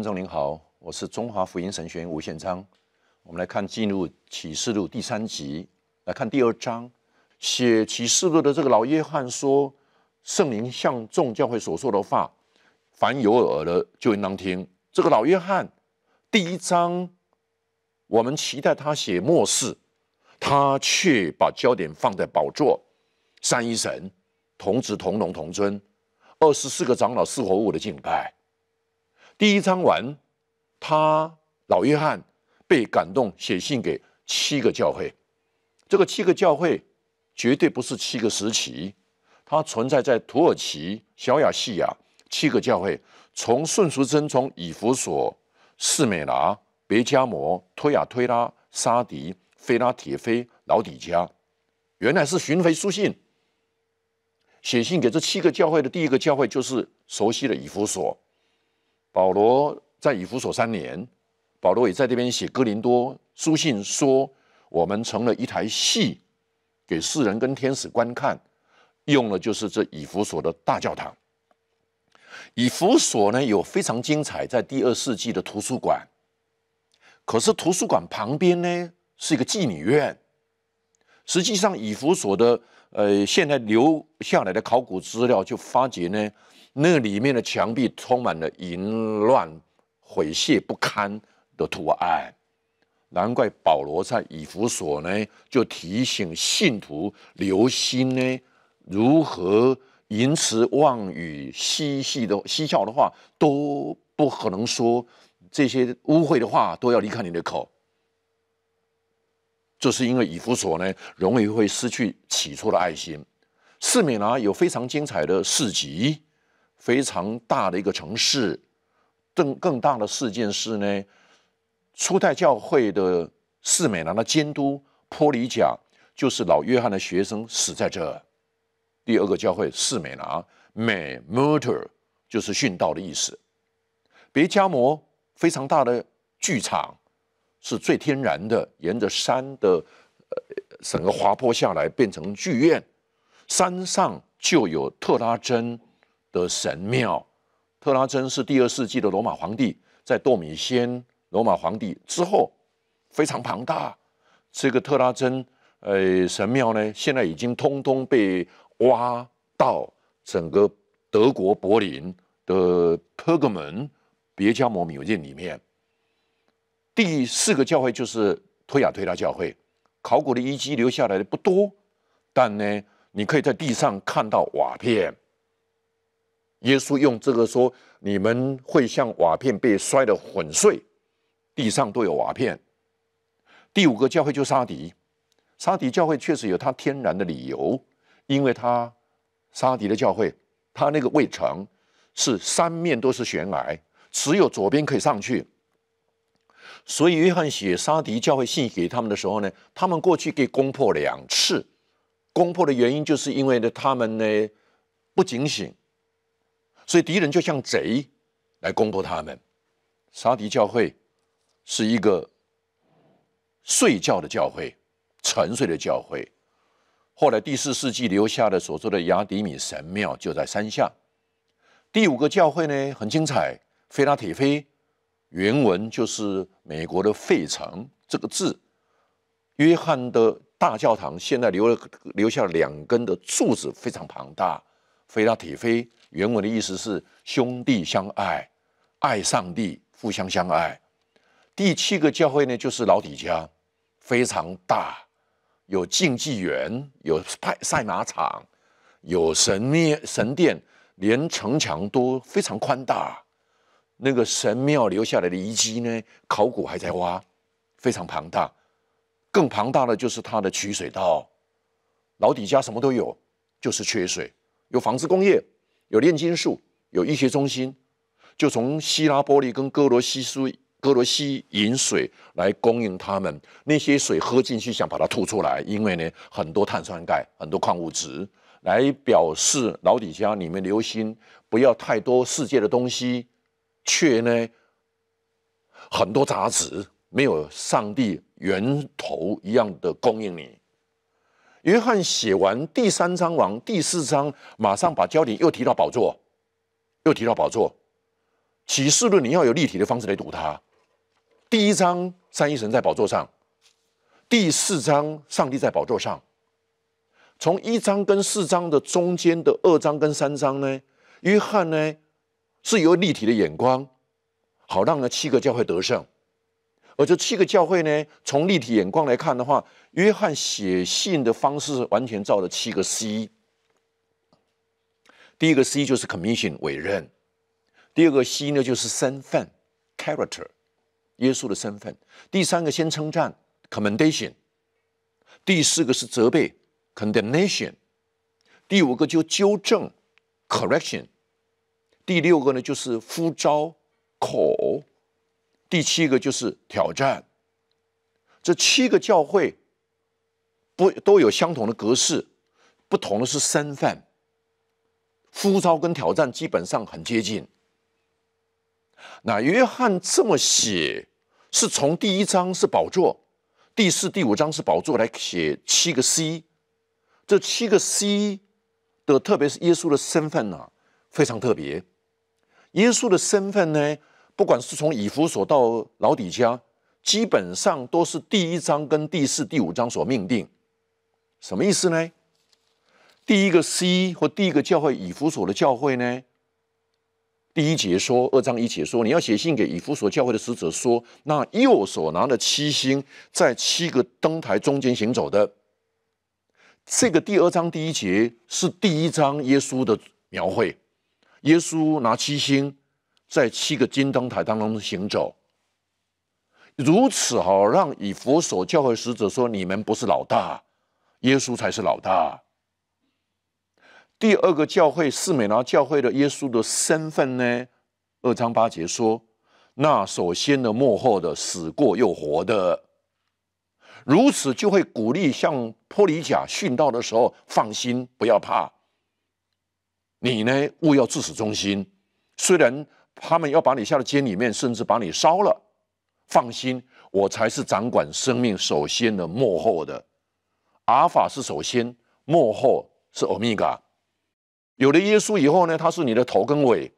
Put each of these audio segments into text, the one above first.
观众您好，我是中华福音神学院吴宪昌。我们来看进入启示录第三集，来看第二章。写启示录的这个老约翰说：“圣灵向众教会所说的话，凡有耳的就应当听。”这个老约翰，第一章我们期待他写末世，他却把焦点放在宝座、三一神、同子同龙同尊，二十四个长老四活物的敬拜。第一章完，他老约翰被感动，写信给七个教会。这个七个教会绝对不是七个时期，它存在在土耳其小亚细亚。七个教会从顺时针从以弗所、士美拿、别加摩、推亚推拉、沙迪、菲拉铁菲、老底加，原来是巡回书信，写信给这七个教会的第一个教会就是熟悉的以弗所。保罗在以弗所三年，保罗也在这边写哥林多书信，说我们成了一台戏，给世人跟天使观看，用的就是这以弗所的大教堂。以弗所呢有非常精彩，在第二世纪的图书馆，可是图书馆旁边呢是一个妓女院。实际上，以弗所的呃，现在留下来的考古资料就发觉呢。那里面的墙壁充满了淫乱、毁亵不堪的图案，难怪保罗在以弗所呢，就提醒信徒留心呢，如何淫词妄语、嬉戏的嬉笑的话都不可能说，这些污秽的话都要离开你的口，就是因为以弗所呢，容易会失去起初的爱心。四美呢，有非常精彩的市集。非常大的一个城市，更更大的事件是呢，初代教会的四美拿的监督坡里贾，就是老约翰的学生，死在这。第二个教会四美拿，美 muter 就是殉道的意思。别加摩非常大的剧场，是最天然的，沿着山的呃整个滑坡下来变成剧院，山上就有特拉针。的神庙，特拉真是第二世纪的罗马皇帝，在多米先罗马皇帝之后，非常庞大。这个特拉真，呃，神庙呢，现在已经通通被挖到整个德国柏林的 Pergamon 别加摩尔院里面。第四个教会就是托亚推拉教会，考古的遗迹留下来的不多，但呢，你可以在地上看到瓦片。耶稣用这个说：“你们会像瓦片被摔得粉碎，地上都有瓦片。”第五个教会就是迪，沙迪教会确实有它天然的理由，因为它沙迪的教会，它那个围城是三面都是悬崖，只有左边可以上去。所以约翰写沙迪教会信给他们的时候呢，他们过去给攻破两次，攻破的原因就是因为呢，他们呢不警醒。所以敌人就像贼来攻破他们。沙迪教会是一个睡觉的教会，沉睡的教会。后来第四世纪留下的所说的雅底米神庙就在山下。第五个教会呢很精彩，菲拉铁菲，原文就是美国的费城这个字。约翰的大教堂现在留了留下两根的柱子，非常庞大。菲拉铁菲原文的意思是兄弟相爱，爱上帝，互相相爱。第七个教会呢，就是老底家，非常大，有竞技园，有派赛马场，有神庙神殿，连城墙都非常宽大。那个神庙留下来的遗迹呢，考古还在挖，非常庞大。更庞大的就是它的取水道，老底家什么都有，就是缺水，有纺织工业。有炼金术，有医学中心，就从希拉波利跟哥罗西斯哥罗西引水来供应他们。那些水喝进去，想把它吐出来，因为呢，很多碳酸钙、很多矿物质，来表示老底下你们留心，不要太多世界的东西，却呢很多杂质，没有上帝源头一样的供应你。约翰写完第三章、王第四章，马上把焦点又提到宝座，又提到宝座。启示论你要有立体的方式来读它。第一章三一神在宝座上，第四章上帝在宝座上。从一章跟四章的中间的二章跟三章呢，约翰呢是由立体的眼光，好让那七个教会得胜。而这七个教会呢，从立体眼光来看的话，约翰写信的方式完全照了七个 C。第一个 C 就是 commission 委任，第二个 C 呢就是身份 character，耶稣的身份。第三个先称赞 commendation，第四个是责备 condemnation，第五个就纠正 correction，第六个呢就是呼召 call。第七个就是挑战。这七个教会不都有相同的格式，不同的是身份、呼召跟挑战，基本上很接近。那约翰这么写，是从第一章是宝座，第四、第五章是宝座来写七个 C。这七个 C 的，特别是耶稣的身份啊，非常特别。耶稣的身份呢？不管是从以弗所到老底家，基本上都是第一章跟第四、第五章所命定。什么意思呢？第一个 C 或第一个教会以弗所的教会呢？第一节说，二章一节说，你要写信给以弗所教会的使者说，那右手拿着七星，在七个灯台中间行走的。这个第二章第一节是第一章耶稣的描绘，耶稣拿七星。在七个金灯台当中行走，如此好让以佛所教会使者说：“你们不是老大，耶稣才是老大。”第二个教会，四美拿教会的耶稣的身份呢？二章八节说：“那首先的、幕后的、死过又活的，如此就会鼓励像波里贾殉道的时候，放心，不要怕。你呢，勿要自死忠心，虽然。”他们要把你下到监里面，甚至把你烧了。放心，我才是掌管生命首先的幕后的。阿尔法是首先，幕后是欧米伽。有了耶稣以后呢，他是你的头跟尾，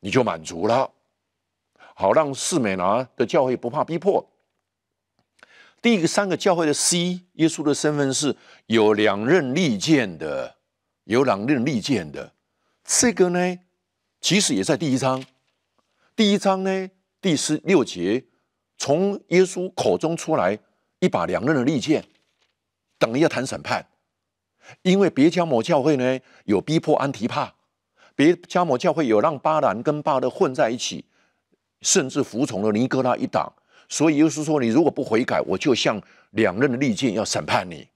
你就满足了。好让四美拿的教会不怕逼迫。第一个三个教会的 C，耶稣的身份是有两任利剑的，有两任利剑的。这个呢？其实也在第一章，第一章呢，第十六节，从耶稣口中出来一把两刃的利剑，等于要谈审判，因为别加摩教会呢有逼迫安提帕，别加摩教会有让巴兰跟巴勒混在一起，甚至服从了尼哥拉一党，所以耶稣说你如果不悔改，我就像两刃的利剑要审判你。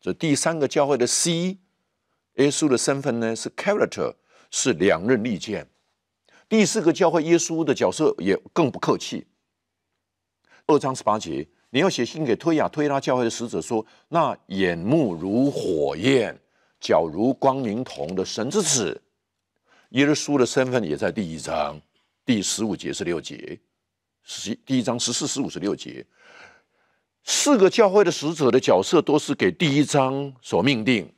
这第三个教会的 C，耶稣的身份呢是 character。是两刃利剑，第四个教会耶稣的角色也更不客气。二章十八节，你要写信给推亚推拉教会的使者说，那眼目如火焰，脚如光明铜的神之子，耶稣的身份也在第一章第十五节十六节，十第一章十四十五十六节，四个教会的使者的角色都是给第一章所命定，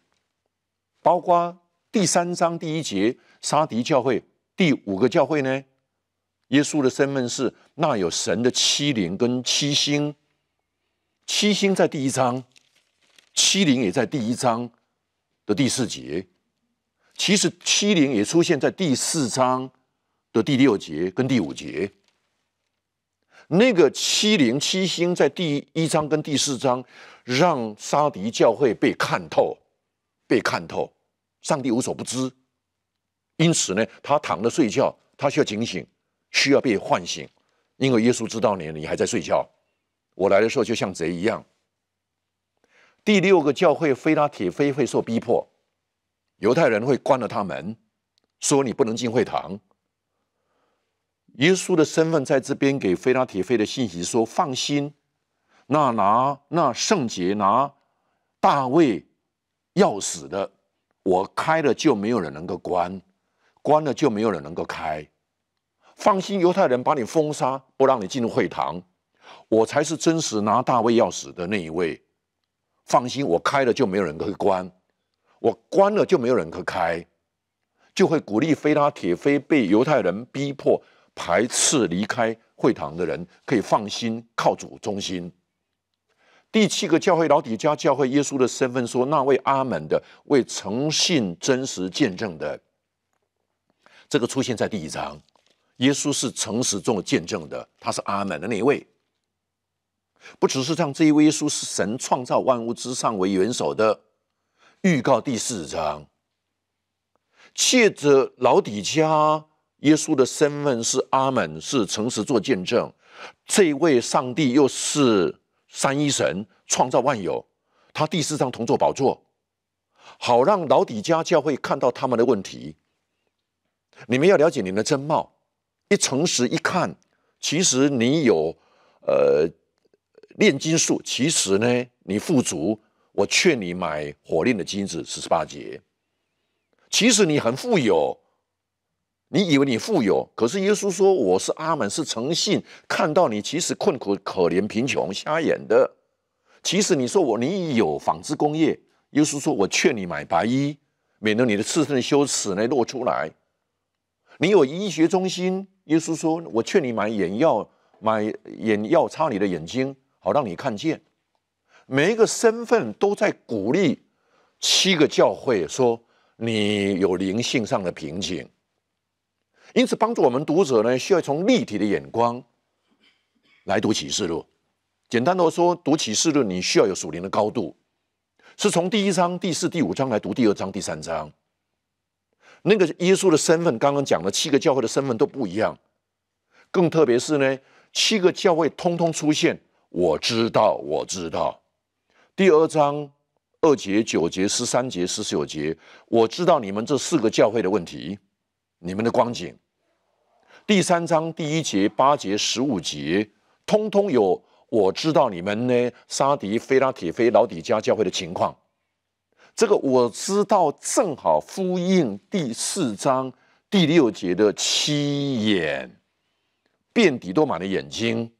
包括。第三章第一节，沙迪教会第五个教会呢？耶稣的身份是那有神的七灵跟七星。七星在第一章，七灵也在第一章的第四节。其实七灵也出现在第四章的第六节跟第五节。那个七灵七星在第一章跟第四章，让沙迪教会被看透，被看透。上帝无所不知，因此呢，他躺着睡觉，他需要警醒，需要被唤醒，因为耶稣知道你，你还在睡觉。我来的时候就像贼一样。第六个教会，菲拉铁非会受逼迫，犹太人会关了他门，说你不能进会堂。耶稣的身份在这边给菲拉铁菲的信息说：放心，那拿那圣洁拿大卫要死的。我开了就没有人能够关，关了就没有人能够开。放心，犹太人把你封杀，不让你进入会堂，我才是真实拿大卫钥匙的那一位。放心，我开了就没有人可关，我关了就没有人可开，就会鼓励非拉铁非被犹太人逼迫排斥离开会堂的人，可以放心靠主中心。第七个教会老底加教会，耶稣的身份说那位阿门的为诚信真实见证的，这个出现在第一章，耶稣是诚实做见证的，他是阿门的那一位。不只是这样，这一位耶稣是神创造万物之上为元首的预告。第四章，借着老底加耶稣的身份是阿门，是诚实做见证，这位上帝又是。三一神创造万有，他第四张同坐宝座，好让老底家教会看到他们的问题。你们要了解你们的真貌，一诚实一看，其实你有呃炼金术，其实呢你富足。我劝你买火炼的金子四十八节，其实你很富有。你以为你富有，可是耶稣说我是阿门，是诚信。看到你其实困苦、可怜、贫穷、瞎眼的。其实你说我你有纺织工业，耶稣说我劝你买白衣，免得你的赤身羞耻呢露出来。你有医学中心，耶稣说我劝你买眼药，买眼药擦你的眼睛，好让你看见。每一个身份都在鼓励七个教会说你有灵性上的瓶颈。因此，帮助我们读者呢，需要从立体的眼光来读启示录。简单的说，读启示录，你需要有属灵的高度，是从第一章、第四、第五章来读第二章、第三章。那个耶稣的身份，刚刚讲了七个教会的身份都不一样，更特别是呢，七个教会通通出现。我知道，我知道，第二章二节、九节、十三节、十九节，我知道你们这四个教会的问题。你们的光景，第三章第一节八节十五节，通通有我知道你们呢，沙迪、菲拉、铁菲、老底加教会的情况。这个我知道，正好呼应第四章第六节的七眼，遍体都满了眼睛，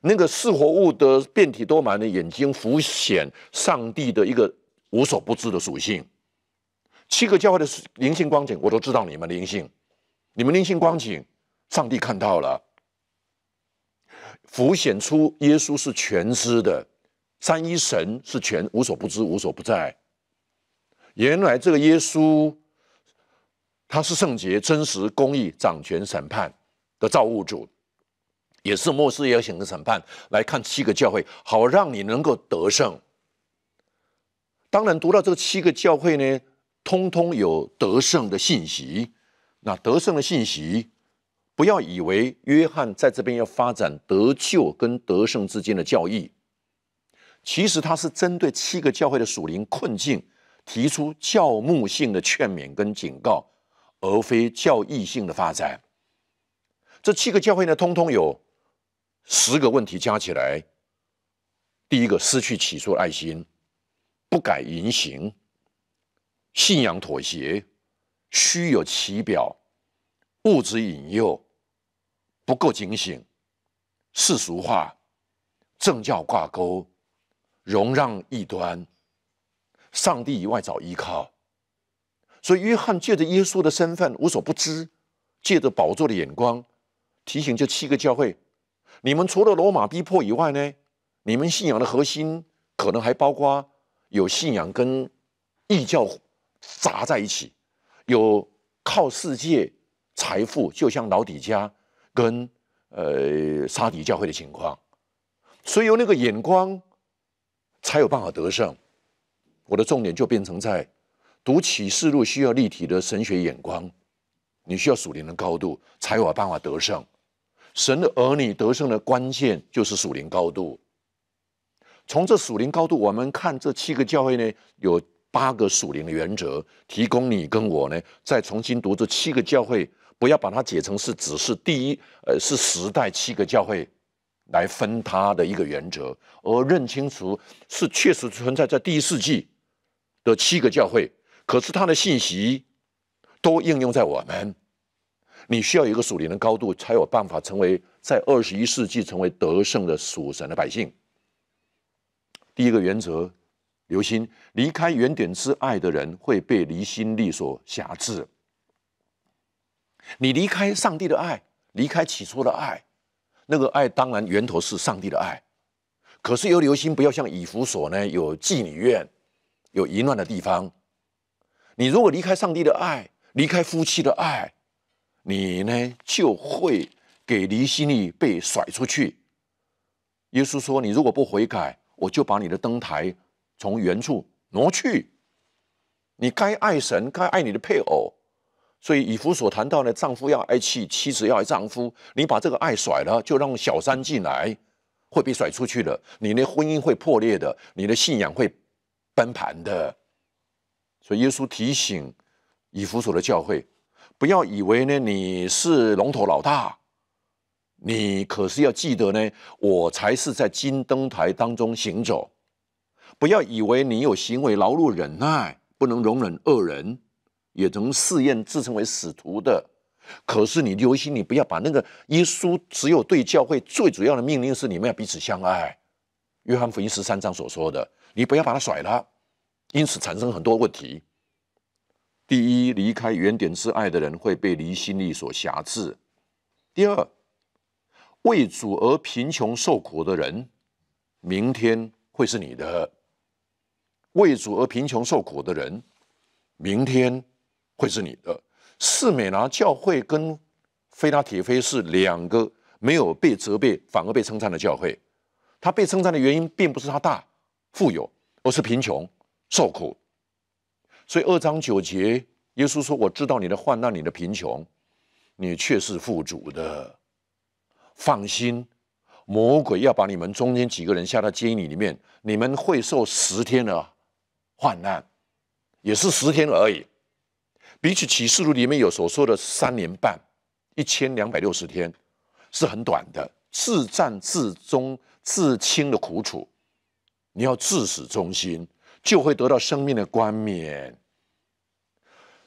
那个死活物的遍体都满的眼睛，浮现上帝的一个无所不知的属性。七个教会的灵性光景，我都知道你们灵性，你们灵性光景，上帝看到了，浮现出耶稣是全知的，三一神是全无所不知、无所不在。原来这个耶稣，他是圣洁、真实、公义、掌权、审判的造物主，也是末世要行的审判。来看七个教会，好让你能够得胜。当然，读到这七个教会呢。通通有得胜的信息，那得胜的信息，不要以为约翰在这边要发展得救跟得胜之间的教义，其实他是针对七个教会的属灵困境，提出教牧性的劝勉跟警告，而非教义性的发展。这七个教会呢，通通有十个问题加起来，第一个失去起初的爱心，不改言行。信仰妥协，虚有其表，物质引诱，不够警醒，世俗化，政教挂钩，容让异端，上帝以外找依靠。所以约翰借着耶稣的身份无所不知，借着宝座的眼光提醒这七个教会：你们除了罗马逼迫以外呢？你们信仰的核心可能还包括有信仰跟异教。砸在一起，有靠世界财富，就像老底家跟呃沙底教会的情况，所以有那个眼光，才有办法得胜。我的重点就变成在读启示录需要立体的神学眼光，你需要属灵的高度，才有办法得胜。神的儿女得胜的关键就是属灵高度。从这属灵高度，我们看这七个教会呢有。八个属灵的原则，提供你跟我呢，再重新读这七个教会，不要把它解成是只是第一，呃，是时代七个教会来分它的一个原则，而认清楚是确实存在在第一世纪的七个教会，可是它的信息都应用在我们，你需要一个属灵的高度，才有办法成为在二十一世纪成为得胜的属神的百姓。第一个原则。留心，离开原点之爱的人会被离心力所辖制。你离开上帝的爱，离开起初的爱，那个爱当然源头是上帝的爱。可是要留心，不要像以弗所呢，有妓女院，有淫乱的地方。你如果离开上帝的爱，离开夫妻的爱，你呢就会给离心力被甩出去。耶稣说：“你如果不悔改，我就把你的灯台。”从原处挪去，你该爱神，该爱你的配偶。所以以弗所谈到呢，丈夫要爱妻，妻子要爱丈夫。你把这个爱甩了，就让小三进来，会被甩出去的。你的婚姻会破裂的，你的信仰会崩盘的。所以耶稣提醒以弗所的教会，不要以为呢你是龙头老大，你可是要记得呢，我才是在金灯台当中行走。不要以为你有行为劳碌忍耐，不能容忍恶人，也曾试验自称为使徒的。可是你留心，你不要把那个耶稣只有对教会最主要的命令是你们要彼此相爱。约翰福音十三章所说的，你不要把他甩了。因此产生很多问题。第一，离开原点之爱的人会被离心力所辖制；第二，为主而贫穷受苦的人，明天会是你的。为主而贫穷受苦的人，明天会是你的。四美拿教会跟菲拉铁菲是两个没有被责备，反而被称赞的教会。他被称赞的原因，并不是他大富有，而是贫穷受苦。所以二章九节，耶稣说：“我知道你的患难，你的贫穷，你却是富足的。放心，魔鬼要把你们中间几个人下到监狱里面，你们会受十天的。”患难也是十天而已，比起启示录里面有所说的三年半、一千两百六十天是很短的。自战自忠自清的苦楚，你要至死忠心，就会得到生命的冠冕。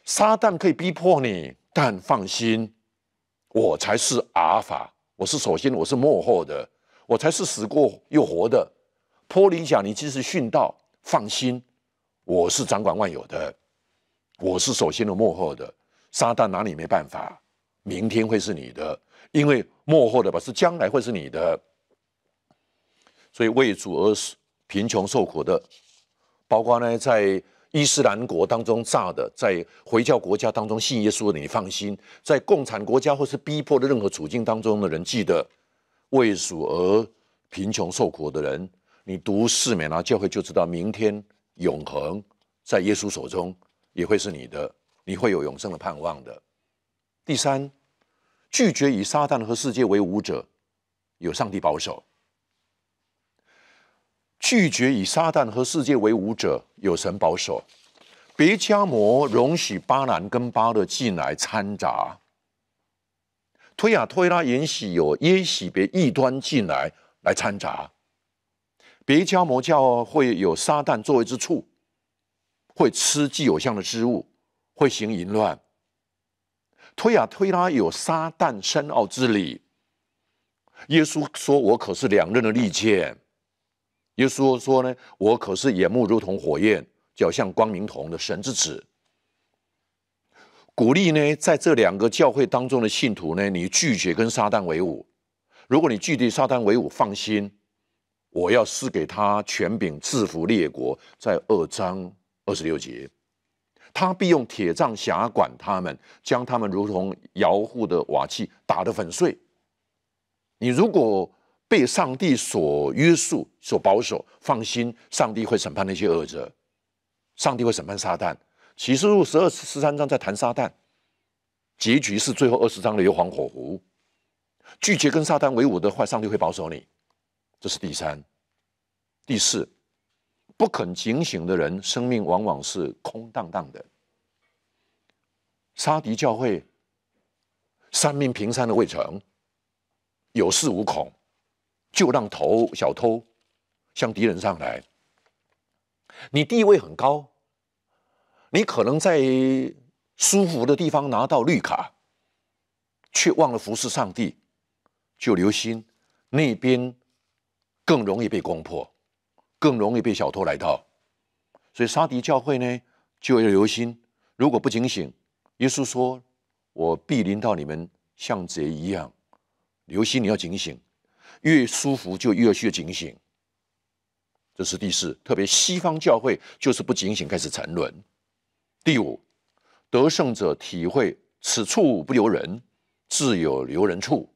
撒旦可以逼迫你，但放心，我才是阿尔法，我是首先，我是幕后的，我才是死过又活的。坡林讲你即使殉道，放心。我是掌管万有的，我是首先的幕后的，撒旦拿你没办法？明天会是你的，因为幕后的吧，是将来会是你的。所以为主而贫穷受苦的，包括呢，在伊斯兰国当中炸的，在回教国家当中信耶稣的，你放心，在共产国家或是逼迫的任何处境当中的人，记得为主而贫穷受苦的人，你读四美拉教会就知道，明天。永恒在耶稣手中也会是你的，你会有永生的盼望的。第三，拒绝以撒旦和世界为伍者，有上帝保守；拒绝以撒旦和世界为伍者，有神保守。别加摩容许巴兰跟巴勒进来掺杂，推雅推拉允许有耶喜别异端进来来掺杂。别家魔教会有撒旦作为之处，会吃既偶像的之物，会行淫乱。推亚推拉有撒旦深奥之理。耶稣说：“我可是两刃的利剑。”耶稣说：“呢，我可是眼目如同火焰，脚像光明同的神之子。”鼓励呢，在这两个教会当中的信徒呢，你拒绝跟撒旦为伍。如果你拒绝撒旦为伍，放心。我要赐给他权柄制服列国，在二章二十六节，他必用铁杖辖管他们，将他们如同摇户的瓦器打得粉碎。你如果被上帝所约束、所保守，放心，上帝会审判那些恶者，上帝会审判撒旦。启示录十二、十三章在谈撒旦，结局是最后二十章一个黄火湖。拒绝跟撒旦为伍的话，上帝会保守你。这是第三、第四，不肯警醒的人，生命往往是空荡荡的。沙迪教会三面平山的卫城，有恃无恐，就让头小偷向敌人上来。你地位很高，你可能在舒服的地方拿到绿卡，却忘了服侍上帝，就留心那边。更容易被攻破，更容易被小偷来到。所以沙迪教会呢就要留心，如果不警醒，耶稣说：“我必临到你们，像贼一样。”留心，你要警醒，越舒服就越需要警醒。这是第四，特别西方教会就是不警醒，开始沉沦。第五，得胜者体会此处不留人，自有留人处。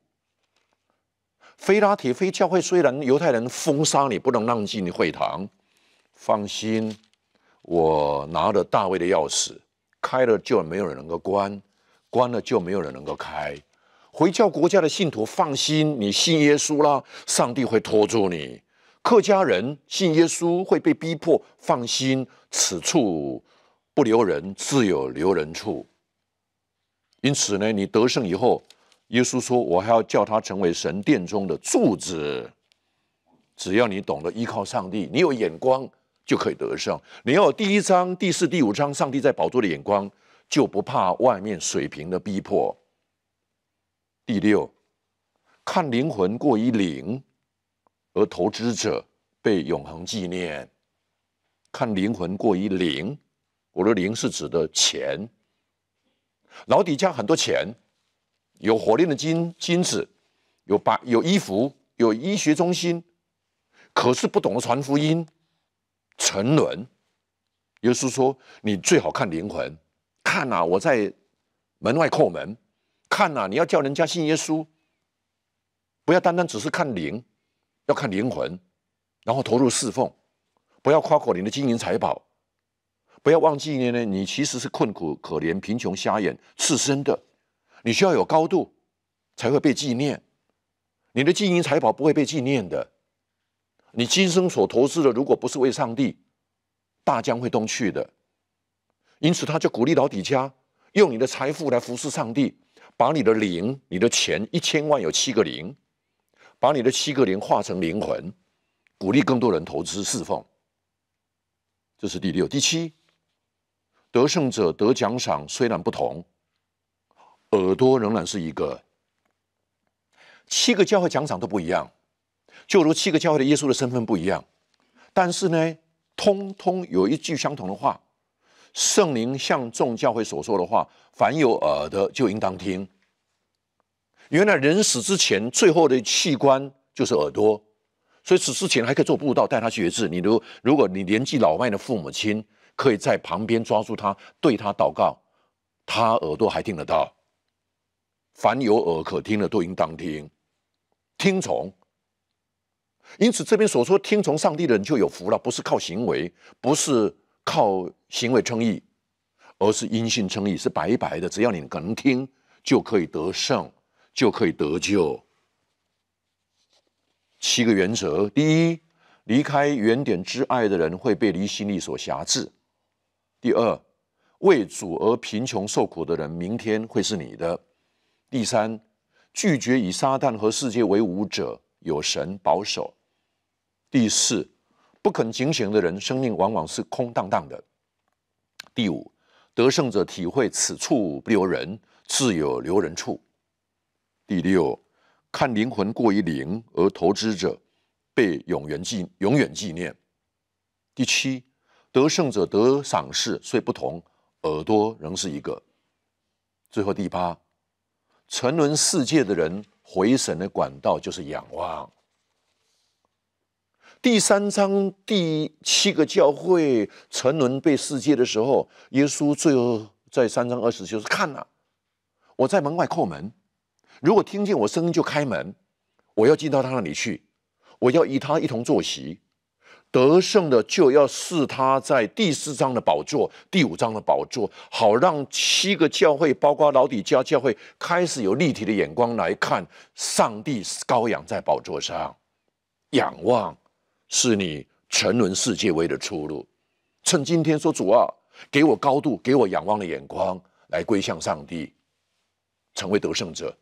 非拉铁非教会虽然犹太人封杀你，不能让进你会堂。放心，我拿着大卫的钥匙，开了就没有人能够关，关了就没有人能够开。回教国家的信徒，放心，你信耶稣啦，上帝会拖住你。客家人信耶稣会被逼迫，放心，此处不留人，自有留人处。因此呢，你得胜以后。耶稣说：“我还要叫他成为神殿中的柱子。只要你懂得依靠上帝，你有眼光就可以得胜。你要有第一章、第四、第五章，上帝在宝座的眼光，就不怕外面水平的逼迫。第六，看灵魂过于灵，而投资者被永恒纪念。看灵魂过于灵，我的灵是指的钱，老底加很多钱。”有火炼的金金子，有白有衣服，有医学中心，可是不懂得传福音，沉沦。也就是说，你最好看灵魂，看呐，我在门外叩门，看呐，你要叫人家信耶稣，不要单单只是看灵，要看灵魂，然后投入侍奉，不要夸口你的金银财宝，不要忘记呢，你其实是困苦、可怜、贫穷、瞎眼、赤身的。你需要有高度，才会被纪念。你的金银财宝不会被纪念的。你今生所投资的，如果不是为上帝，大江会东去的。因此，他就鼓励老底家用你的财富来服侍上帝，把你的零、你的钱一千万有七个零，把你的七个零化成灵魂，鼓励更多人投资侍奉。这是第六、第七。得胜者得奖赏，虽然不同。耳朵仍然是一个，七个教会奖赏都不一样，就如七个教会的耶稣的身份不一样，但是呢，通通有一句相同的话：圣灵向众教会所说的话，凡有耳的就应当听。原来人死之前，最后的器官就是耳朵，所以死之前还可以做布道，带他学字。你如如果你年纪老迈的父母亲，可以在旁边抓住他，对他祷告，他耳朵还听得到。凡有耳可听的，都应当听，听从。因此，这边所说听从上帝的人就有福了，不是靠行为，不是靠行为称义，而是因信称义，是白白的。只要你肯听，就可以得胜，就可以得救。七个原则：第一，离开原点之爱的人会被离心力所辖制；第二，为主而贫穷受苦的人，明天会是你的。第三，拒绝以撒旦和世界为伍者，有神保守。第四，不肯警醒的人，生命往往是空荡荡的。第五，得胜者体会此处不留人，自有留人处。第六，看灵魂过于灵而投资者，被永远记永远纪念。第七，得胜者得赏识虽不同，耳朵仍是一个。最后第八。沉沦世界的人回神的管道就是仰望。第三章第七个教会沉沦被世界的时候，耶稣最后在三章二十就是看呐，我在门外叩门，如果听见我声音就开门，我要进到他那里去，我要与他一同坐席。得胜的就要视他在第四章的宝座、第五章的宝座，好让七个教会，包括老底嘉教会，开始有立体的眼光来看上帝高扬在宝座上。仰望是你沉沦世界为的出路。趁今天说主啊，给我高度，给我仰望的眼光，来归向上帝，成为得胜者。